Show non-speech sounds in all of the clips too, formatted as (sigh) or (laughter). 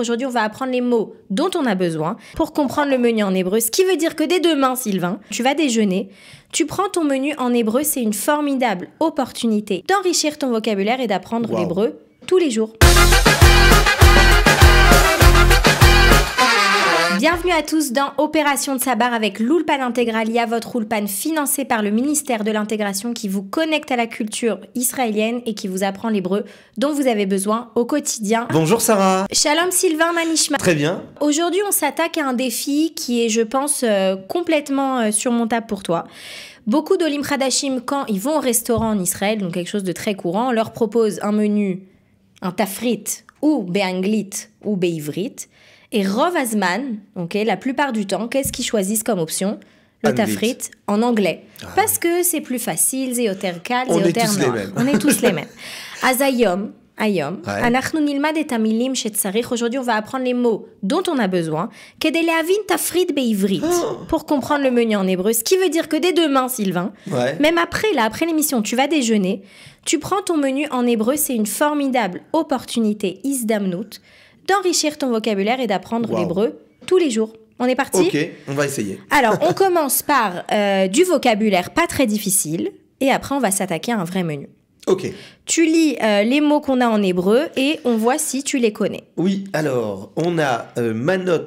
Aujourd'hui, on va apprendre les mots dont on a besoin pour comprendre le menu en hébreu. Ce qui veut dire que dès demain, Sylvain, tu vas déjeuner, tu prends ton menu en hébreu. C'est une formidable opportunité d'enrichir ton vocabulaire et d'apprendre l'hébreu tous les jours. Bienvenue à tous dans Opération de Sabar avec l'Oulpan Integralia, votre Oulpan financé par le ministère de l'Intégration qui vous connecte à la culture israélienne et qui vous apprend l'hébreu dont vous avez besoin au quotidien. Bonjour Sarah. Shalom Sylvain Manishma. Très bien. Aujourd'hui, on s'attaque à un défi qui est, je pense, euh, complètement euh, surmontable pour toi. Beaucoup d'Olim Khadashim, quand ils vont au restaurant en Israël, donc quelque chose de très courant, leur proposent un menu, un tafrit ou be'anglit ou beivrit et Rov Azman, la plupart du temps, qu'est-ce qu'ils choisissent comme option le tafrit en anglais. Ah Parce que c'est plus facile, et zéotermal. On est tous les mêmes. Azayom, (laughs) Ayom, Anachnu Nilmad et Tamilim Shetzarich. Aujourd'hui, on va apprendre les mots dont on a besoin. Kedeleavin tafrit beivrit. Oh. Pour comprendre le menu en hébreu. Ce qui veut dire que dès demain, Sylvain, même après, là, après l'émission, tu vas déjeuner, tu prends ton menu en hébreu. C'est une formidable opportunité, Isdamnout d'enrichir ton vocabulaire et d'apprendre l'hébreu tous les jours. On est parti Ok, on va essayer. (laughs) Alors, on commence par euh, du vocabulaire pas très difficile et après, on va s'attaquer à un vrai menu. Ok. Tu lis euh, les mots qu'on a en hébreu et on voit si tu les connais. Oui, alors, on a euh, manot »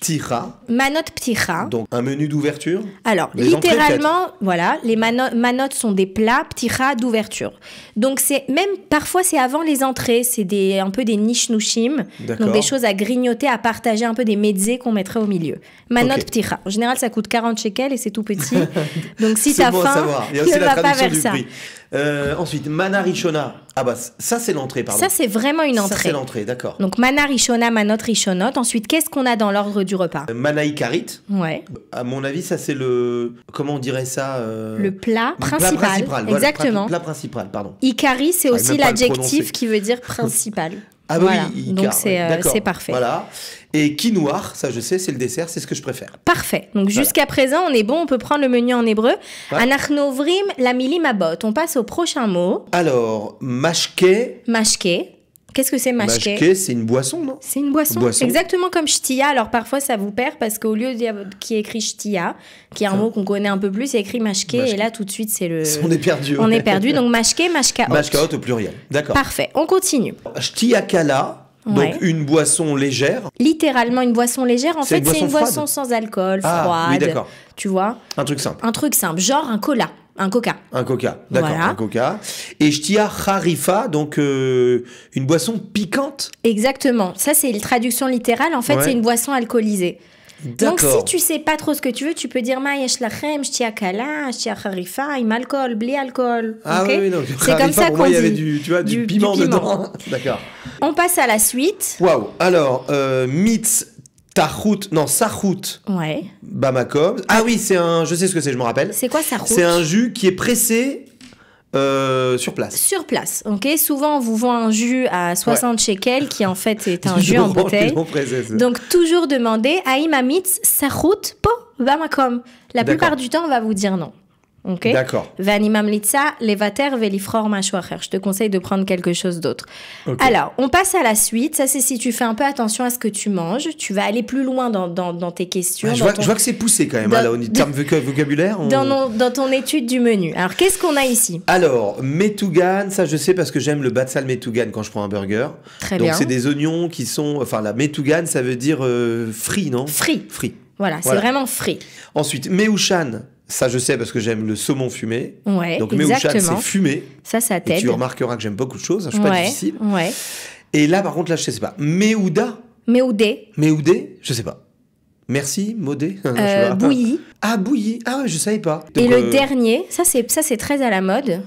ptira. Manot ptira. Donc un menu d'ouverture. Alors littéralement, voilà, les manottes sont des plats ptira d'ouverture. Donc c'est même parfois c'est avant les entrées, c'est un peu des nishnushim, donc des choses à grignoter, à partager, un peu des mezzés qu'on mettrait au milieu. Manot okay. ptira. En général, ça coûte 40 shekels et c'est tout petit. (laughs) donc si t'as bon faim, (laughs) ne va pas vers ça. Euh, ensuite, Manarishona. Ah bah ça c'est l'entrée, pardon. Ça c'est vraiment une entrée. Ça c'est l'entrée, d'accord. Donc Manarishona, Manot, Rishonot. Ensuite, qu'est-ce qu'on a dans l'ordre du repas euh, Manaikarit. Ikarit. Ouais. À mon avis, ça c'est le... Comment on dirait ça euh, Le plat principal. le Plat principal. exactement. Exactement. plat principal, pardon. Ikari, c'est aussi l'adjectif qui veut dire (laughs) principal. Ah bah oui, donc c'est parfait. Voilà. Et quinoa, ça je sais, c'est le dessert, c'est ce que je préfère. Parfait. Donc jusqu'à présent, on est bon, on peut prendre le menu en hébreu. Anachnovrim, la milimabot. On passe au prochain mot. Alors, mashke. Mashke. Qu'est-ce que c'est mashke Mashke, c'est une boisson, non C'est une boisson. Exactement comme shtia. Alors parfois ça vous perd parce qu'au lieu qui écrit shtia, qui est un ah. mot qu'on connaît un peu plus, c'est écrit mashke, et là tout de suite c'est le. (laughs) On est perdu. On est perdu. Donc mashke, mashkaot. Mashkaot au pluriel. D'accord. Parfait. On continue. Shtiakala. Donc une boisson légère. Littéralement une boisson légère. En fait, c'est une boisson sans alcool, ah, froide. oui, d'accord. Tu vois Un truc simple. Un truc simple, genre un cola. Un coca. Un coca, d'accord, un coca. Et tiens harifa, donc euh, une boisson piquante. Exactement. Ça, c'est une traduction littérale. En fait, c'est une boisson alcoolisée. Donc, si tu sais pas trop ce que tu veux, tu peux dire ma Maïeshlachem, Shtiakala, im Imalcool, Blé Alcool. Ah okay oui, oui, C'est (laughs) comme ça qu'on dit. Il y avait du, tu vois, du, piment, dedans. (laughs) D'accord. On passe à la suite. Waouh. Alors, euh, Mitz Tahout, non, Sahout. Ouais. Bamako. Ah oui, c'est un. Je sais ce que c'est, je me rappelle. C'est quoi Sahout C'est un jus qui est pressé euh, sur place. Sur place, ok. Souvent, on vous vend un jus à 60 shekels qui en fait est un (laughs) jus en bouteille. Donc, toujours demander à sa route Po Bamakom. La plupart du temps, on va vous dire non. Okay? D'accord. Je te conseille de prendre quelque chose d'autre. Alors, on passe à la suite. Ça, c'est si tu fais un peu attention à ce que tu manges. Tu vas aller plus loin dans, tes questions. Ah, je, vois, que c'est poussé quand même, là, au (laughs) vocabulaire. Dans, dans, ton étude du menu. Alors, qu'est-ce qu'on a ici Alors, métougane, ça, je sais parce que j'aime le batsal métougane quand je prends un burger. Très Donc, c'est des oignons qui sont. Enfin, la métougane, ça veut dire euh, frit, non Frit. Frit. Voilà, c'est vraiment frit. Ensuite, meushan. Ça, je sais parce que j'aime le saumon fumé. Ouais, Donc, exactement. c'est fumé. Ça, ça t'aide. Tu remarqueras que j'aime beaucoup de choses. Hein, je suis pas difficile. Ouais. Et là, par contre, là, je sais pas. Méouda. Méoudé. Méoudé, je sais pas. Merci, Modé. (laughs) Euh, bouilli. Ah, bouilli. Ah, ouais, je savais pas. Et le euh, dernier, ça, c'est ça, c'est très à la mode.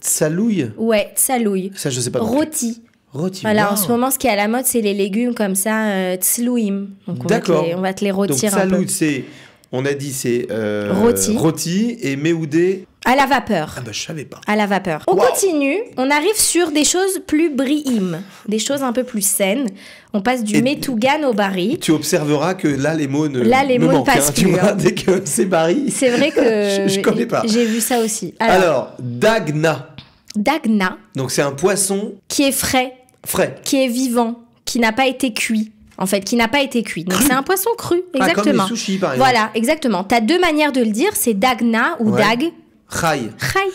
Tsalouille. Ouais, tsalouille. Ça, je sais pas. Rôti. Rôti. Voilà, en ce moment, ce qui est à la mode, c'est les légumes comme ça, euh, on va, te les, on va rôtir un c'est on a dit c'est euh, rôti. et méoudé. À la vapeur. Ah bah je savais pas. À la vapeur. On continue, on arrive sur des choses plus brihimes, des choses un peu plus saines. On passe du metougan au baril. Tu observeras que là les mots ne Là les mots ne hein, passent Tu vois, hein. dès que c'est baril. C'est vrai que (laughs) je, connais pas. J'ai vu ça aussi. Alors dagna. Dagna. Donc c'est un poisson qui est frais. Frais. Qui est vivant, qui n'a pas été cuit en fait, qui n'a pas été cuit. Donc c'est un poisson cru, ah, exactement. comme les sushis, par exemple. Voilà, exactement. Tu as deux manières de le dire, c'est dagna ou dag. Chai.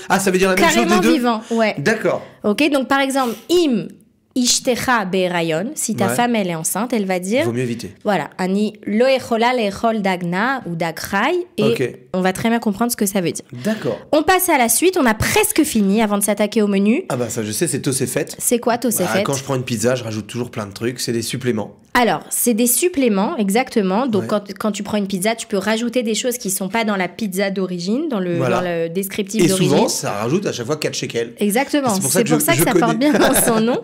Ah, ça veut dire la même chose des deux vivant, ouais. D'accord. Ok, donc par exemple, im ishtecha rayon si ta femme elle est enceinte, elle va dire... Vaut mieux éviter. Voilà, ani lo lechol dagna ou chai, et on va très bien comprendre ce que ça veut dire. D'accord. On passe à la suite, on a presque fini avant de s'attaquer au menu. Ah bah ça je sais, c'est et C'est quoi et bah, Quand je prends une pizza, je rajoute toujours plein de trucs, c'est des suppléments. Alors, c'est des suppléments, exactement. Donc, quand, tu prends une pizza, tu peux rajouter des choses qui ne sont pas dans la pizza d'origine, dans, dans, le descriptif d'origine. Et souvent, ça rajoute à chaque fois 4 shekels. Exactement. C'est pour ça que, ça, porte bien dans (laughs) son nom.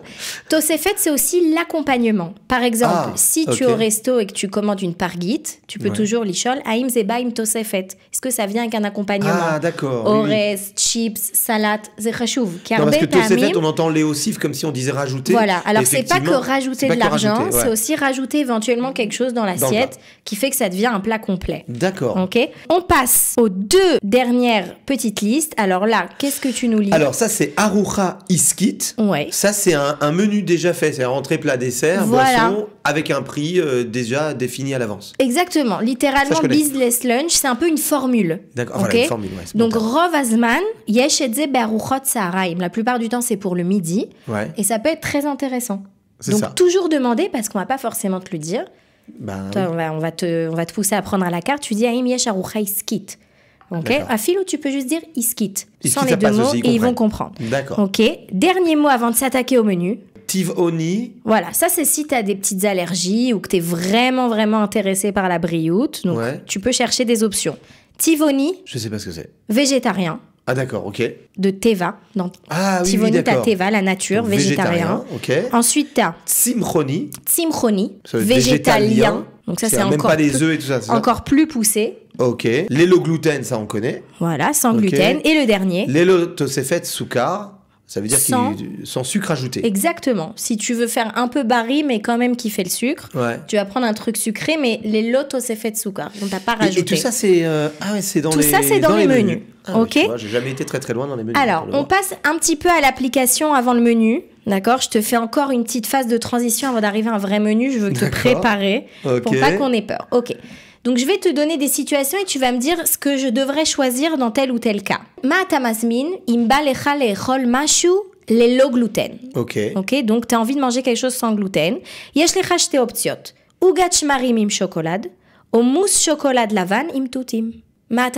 Tosefet, c'est aussi l'accompagnement. Par exemple, ah, si tu es au resto et que tu commandes une parguite, tu peux toujours l'ichol Aim Zebaim Tosefet. Est-ce que ça vient avec un accompagnement Ah, d'accord. Ores, chips, salade, zechachouv. Parce que Tosefet, on entend les aussi comme si on disait rajouter. Voilà. Alors, c'est pas que rajouter de l'argent, c'est aussi rajouter éventuellement quelque chose dans l'assiette qui fait que ça devient un plat complet. D'accord. Ok. On passe aux deux dernières petites listes. Alors là, qu'est-ce que tu nous lis Alors ça c'est Arucha Iskit. Ouais. Ça c'est un, menu déjà fait, c'est entrée, plat dessert, boisson avec un prix euh, déjà défini à l'avance. Exactement, littéralement business lunch, c'est un peu une formule. D'accord, formule, Donc rovazman yesh La plupart du temps, c'est pour le midi. Ouais. Et ça peut être très intéressant. Donc toujours demander parce qu'on va pas forcément te le dire. Ben on, va, te, va te pousser à prendre à la carte. Tu dis à iskit. Ok. À philo, tu peux juste dire iskit sans les deux mots et ils vont comprendre. D'accord. Ok. Dernier mot avant de s'attaquer au menu. Tivoni. Voilà, ça c'est si tu as des petites allergies ou que tu es vraiment vraiment intéressé par la brioute. Donc tu peux chercher des options. Tivoni. Je sais pas ce que c'est. Végétarien. Ah d'accord, ok. De Teva, dans ah, oui, Teva, la nature, végétarien. ok. Ensuite, t'as... Tsimchoni. Tsimchoni, végétalien. Donc ça, c'est encore, plus, poussé. Ok. gluten ça on connaît. Voilà, sans gluten. Et le dernier L'élotocéphète soukar. Ça veut dire sans, sucre ajouté. Exactement. Si tu veux faire un peu Barry, mais quand même qui fait le sucre, tu vas prendre un truc sucré, mais les lotos c'est fait de sucre. Donc t'as pas rajouté. Et, tout ça c'est euh, ah ouais, dans les ça c'est dans, les, menus. Ah, ok. J'ai jamais été très très loin dans les menus. Alors on passe un petit peu à l'application avant le menu. D'accord, je te fais encore une petite phase de transition avant d'arriver à un vrai menu. Je veux te préparer pour pour pas qu'on ait peur. Ok. Donc je vais te donner des situations et tu vas me dire ce que je devrais choisir dans tel ou tel cas. Ma tamazmin, imba mashu le low gluten. Ok. Ok, donc tu as envie de manger quelque chose sans gluten. Yesh le shte optiot. Ugat shmarim im chocolade, ou mousse chocolat lavan im toutim. Ma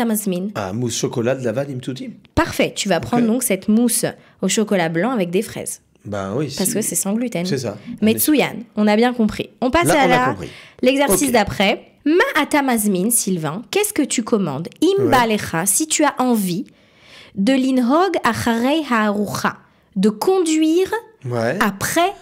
Ah, mousse chocolat lavan im toutim. Parfait, tu vas prendre donc cette mousse au chocolat blanc avec des fraises. Ben oui. Parce que c'est sans gluten. C'est ça. Metsuyan, on a bien compris. On passe à l'exercice d'après. Ma'atamazmin, Sylvain, qu'est-ce que tu commandes Imbalecha, si tu as envie de l'inhog acharei ha'arucha, de conduire après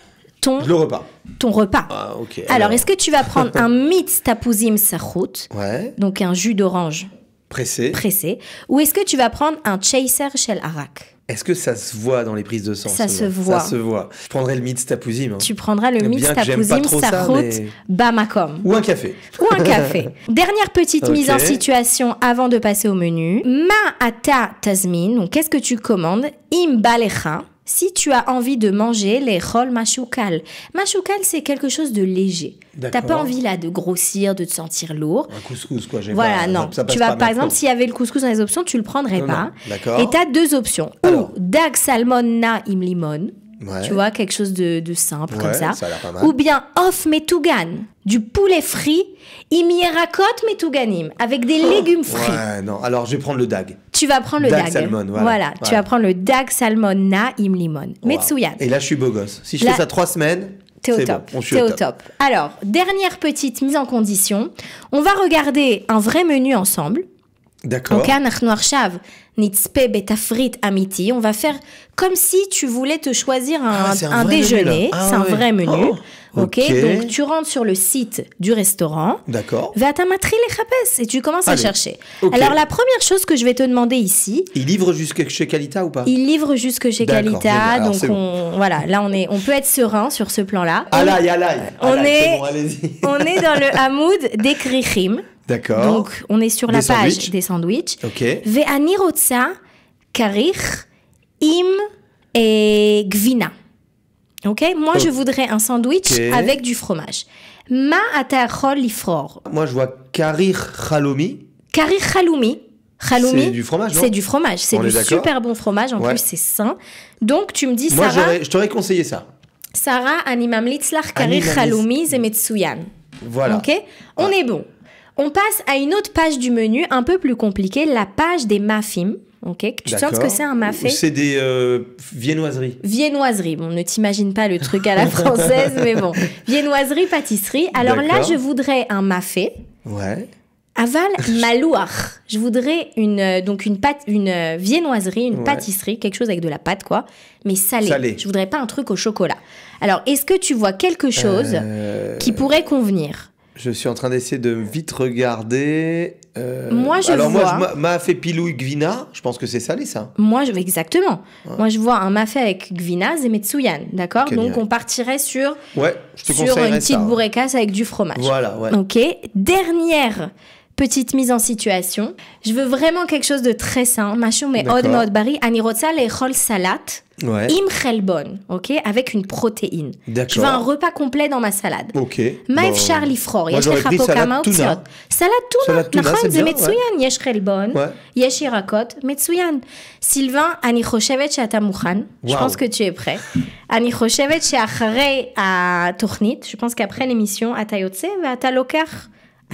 ton repas. Ton repas. Ah, alors, est-ce que tu vas prendre (laughs) un mitz tapuzim sachout, ouais. donc un jus d'orange pressé, pressé, ou est-ce que tu vas prendre un chaser shel arak est-ce que ça se voit dans les prises de sang Ça se voit. Ça se voit. Je prendrais le mythe hein. Tu prendras le mix tapouzim, sa route Bamakom. Ou un café. Ou un café. (laughs) Dernière petite mise en situation avant de passer au menu. Ma ata tazmin, donc qu'est-ce que tu commandes Imbalecha si tu as envie de manger les rolls machoukal. Machoukal, c'est quelque chose de léger. T'as pas envie là de grossir, de te sentir lourd. Un couscous, quoi. Voilà, non. tu vas, par exemple, s'il y avait le couscous dans les options, tu le prendrais pas. Et tu as deux options. Ou dag salmon na im limon. Tu vois, quelque chose de, simple comme ça. Ou bien off metougan, du poulet frit, imirakot metouganim, avec des oh. légumes frits. Ouais, non. Alors, je vais prendre le dag tu vas prendre le dag. Salmon, voilà. tu vas prendre le dag salmon na im limon. Et là, je suis beau gosse. Si je fais ça trois semaines, T'es au, top. au top. Alors, dernière petite mise en condition. On va regarder un vrai menu ensemble d'accord. Donc on va faire comme si tu voulais te choisir un, déjeuner, ah, c'est un vrai menu. Ah, oh, ok, donc tu rentres sur le site du restaurant. D'accord. et tu commences à chercher. Alors la première chose que je vais te demander ici. Il livre jusque chez Calita ou pas Il livre jusque chez Calita, bah, donc voilà, là on est, on peut être serein sur ce plan-là. On est, on est dans le (laughs) hamoud d'Ekrichim. D'accord. Donc, on est sur la page des sandwichs. Ok. Ve'ani rotsa karich im et gvina. Ok Moi, je voudrais un sandwich avec du fromage. Ma atachol lifror. Moi, je vois karich halloumi. Karich halloumi. Halloumi, c'est du fromage, non C'est du fromage, c'est du super bon fromage, en plus c'est sain. Donc tu me dis, Moi, je t'aurais conseillé ça. Sarah, animam litzlar karir halloumi zemetsuyan. Voilà. Ok On est bon. On passe à une autre page du menu, un peu plus compliquée, la page des muffins. ok Tu sens que c'est un mafé C'est des euh, viennoiseries. Viennoiseries. Bon, ne t'imagine pas le truc à la (laughs) française, mais bon. Viennoiserie, pâtisserie. Alors là, je voudrais un mafé. Ouais. Aval (laughs) malouar. Je voudrais une euh, donc une pâte, une euh, viennoiserie, une pâtisserie, quelque chose avec de la pâte quoi, mais salé. salé. Je voudrais pas un truc au chocolat. Alors, est-ce que tu vois quelque chose qui pourrait convenir je suis en train d'essayer de vite regarder. Euh, moi, je Alors, vois... moi, je fait Pilou Gvina, je pense que c'est salé, ça. Moi, je... exactement. Moi, je vois un fait avec Gvina, Zemetsuyan, d'accord Donc, on partirait sur, ouais, je te sur une petite ça, avec du fromage. Voilà, ouais. Ok. Dernière petite mise en situation. Je veux vraiment quelque chose de très sain. Machou mais od od bari ani les rol salat. Im ok, avec une protéine. Je veux un repas complet dans ma salade. Ok. Maif Charlie Fror, yesh rachapokama optiot. Salade tuna. la c'est metsuyan, yesh chelbon, yesh irakot, metsuyan. Sylvain, ani choshevet ta mouchan. Je pense que tu es prêt. Ani choshevet sheacharei a tournit. Je pense qu'après l'émission, ata yotse, va ta lokar.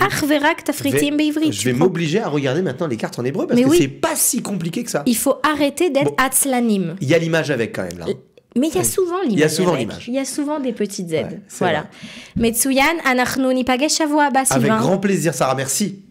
Ah, je vais m'obliger à regarder maintenant les cartes en hébreu parce mais que oui. c'est pas si compliqué que ça. Il faut arrêter d'être atlanim Atzlanim. Il y a l'image avec quand même là. Mais il y a souvent l'image. Il y a souvent l'image. Il y a souvent des petites aides. voilà. Avec grand plaisir, Sarah. Merci.